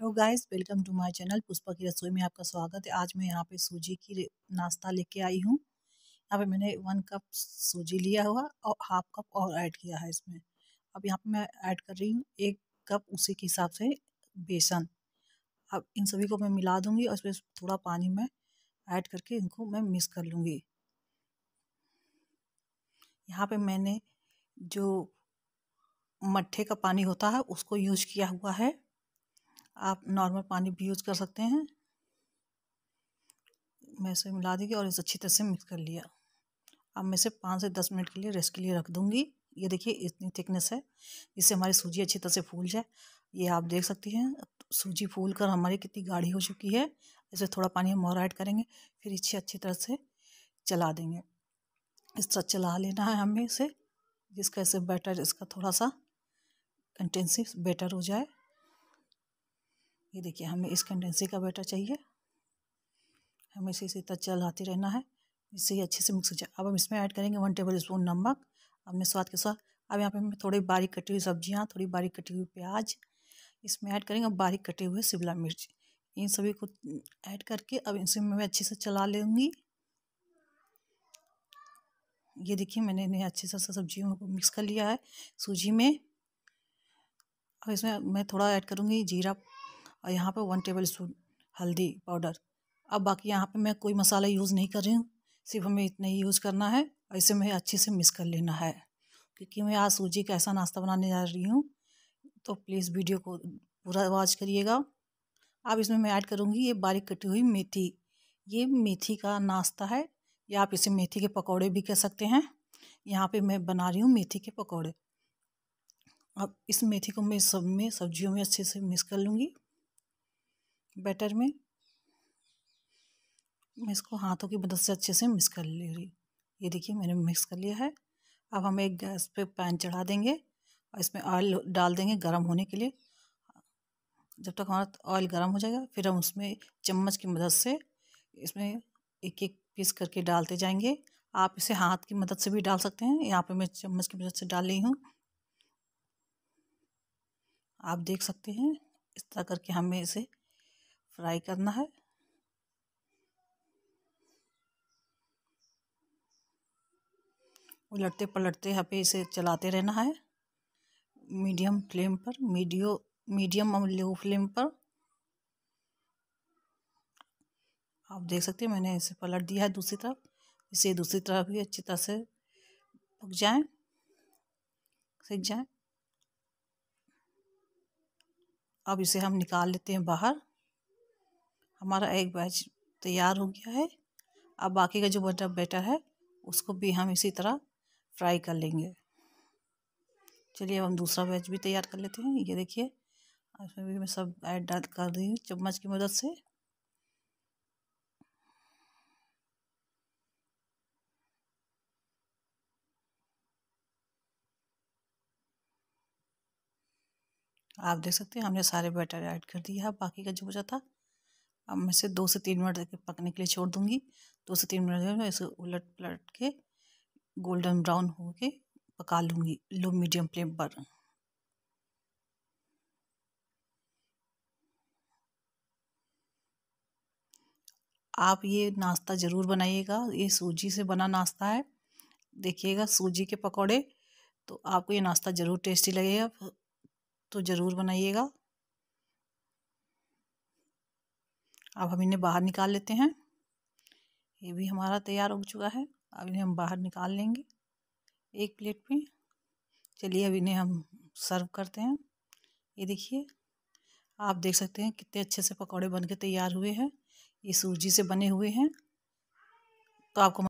hello guys welcome to my channel Pushpa की रसोई में आपका स्वागत है आज मैं यहाँ पे सूजी की नाश्ता लेके आई हूँ यहाँ पे मैंने वन कप सूजी लिया हुआ और हाफ कप और ऐड किया है इसमें अब यहाँ पे मैं ऐड कर रही हूँ एक कप उसी के हिसाब से बेसन अब इन सभी को मैं मिला दूँगी और इसमें थोड़ा पानी में ऐड करके इनको मैं मिक्स कर लूँगी यहाँ पर मैंने जो मट्ठे का पानी होता है उसको यूज किया हुआ है आप नॉर्मल पानी भी यूज़ कर सकते हैं मैं इसे मिला दी और इसे अच्छी तरह से मिक्स कर लिया अब मैं इसे पाँच से दस मिनट के लिए रेस्ट के लिए रख दूँगी ये देखिए इतनी थिकनेस है इससे हमारी सूजी अच्छी तरह से फूल जाए ये आप देख सकती हैं सूजी फूल कर हमारी कितनी गाढ़ी हो चुकी है इसे थोड़ा पानी हम और ऐड करेंगे फिर इसे अच्छी तरह से चला देंगे इस तरह चला लेना है हमें इसे जिसका इसे बैटर इसका थोड़ा सा कंटेंसी बेटर हो जाए ये देखिए हमें इस कंडेंसी का बैटर चाहिए हमें इसे इसी तरह चलाते रहना है इससे ही अच्छे से मिक्स हो जाए अब हम इसमें ऐड करेंगे वन टेबल स्पून नमक अपने स्वाद के साथ अब यहाँ पे हमें थोड़ी बारीक कटी हुई सब्जियाँ थोड़ी बारीक कटी हुई प्याज इसमें ऐड करेंगे बारीक कटे हुए शिमला मिर्च इन सभी को ऐड करके अब इनसे मैं अच्छे से चला लूँगी ये देखिए मैंने इन्हें अच्छे से सब्जियों को मिक्स कर लिया है सूजी में अब इसमें मैं थोड़ा ऐड करूँगी जीरा और यहाँ पर वन टेबल स्पून हल्दी पाउडर अब बाकी यहाँ पे मैं कोई मसाला यूज़ नहीं कर रही हूँ सिर्फ हमें इतना ही यूज़ करना है और इसे मैं अच्छे से मिक्स कर लेना है क्योंकि मैं आज सूजी का ऐसा नाश्ता बनाने जा रही हूँ तो प्लीज़ वीडियो को पूरा वॉच करिएगा अब इसमें मैं ऐड करूँगी ये बारीक कटी हुई मेथी ये मेथी का नाश्ता है या आप इसे मेथी के पकौड़े भी कह सकते हैं यहाँ पे मैं बना रही हूँ मेथी के पकौड़े अब इस मेथी को मैं सब में सब्जियों में अच्छे से मिक्स कर लूँगी बैटर में मैं इसको हाथों की मदद से अच्छे से मिक्स कर ले रही ये देखिए मैंने मिक्स कर लिया है अब हम एक गैस पे पैन चढ़ा देंगे और इसमें ऑयल डाल देंगे गर्म होने के लिए जब तक हमारा ऑयल गर्म हो जाएगा फिर हम उसमें चम्मच की मदद से इसमें एक एक पीस करके डालते जाएंगे आप इसे हाथ की मदद से भी डाल सकते हैं यहाँ पे मैं चम्मच की मदद से डाल रही हूँ आप देख सकते हैं इस तरह करके हमें इसे फ्राई करना है उलटते पलटते यहाँ पे इसे चलाते रहना है मीडियम फ्लेम पर मीडियो मीडियम और लो फ्लेम पर आप देख सकते हैं मैंने इसे पलट दिया है दूसरी तरफ इसे दूसरी तरफ भी अच्छी तरह से पक जाए सीख जाए अब इसे हम निकाल लेते हैं बाहर हमारा एक बैच तैयार हो गया है अब बाकी का जो बटर बैटर है उसको भी हम इसी तरह फ्राई कर लेंगे चलिए अब हम दूसरा बैच भी तैयार कर लेते हैं ये देखिए इसमें भी मैं सब ऐड डाल कर रही हूँ चम्मच की मदद से आप देख सकते हैं हमने सारे बैटर ऐड कर दिया है बाकी का जो बचा था अब मैं इसे दो से तीन मिनट तक पकने के लिए छोड़ दूँगी दो से तीन मिनट में इसे उलट पलट के गोल्डन ब्राउन हो के पका लूँगी लो मीडियम फ्लेम पर आप ये नाश्ता ज़रूर बनाइएगा ये सूजी से बना नाश्ता है देखिएगा सूजी के पकौड़े तो आपको ये नाश्ता ज़रूर टेस्टी लगेगा तो ज़रूर बनाइएगा अब हम इन्हें बाहर निकाल लेते हैं ये भी हमारा तैयार हो चुका है अब इन्हें हम बाहर निकाल लेंगे एक प्लेट में चलिए अब इन्हें हम सर्व करते हैं ये देखिए आप देख सकते हैं कितने अच्छे से पकौड़े बन के तैयार हुए हैं ये सूजी से बने हुए हैं तो आपको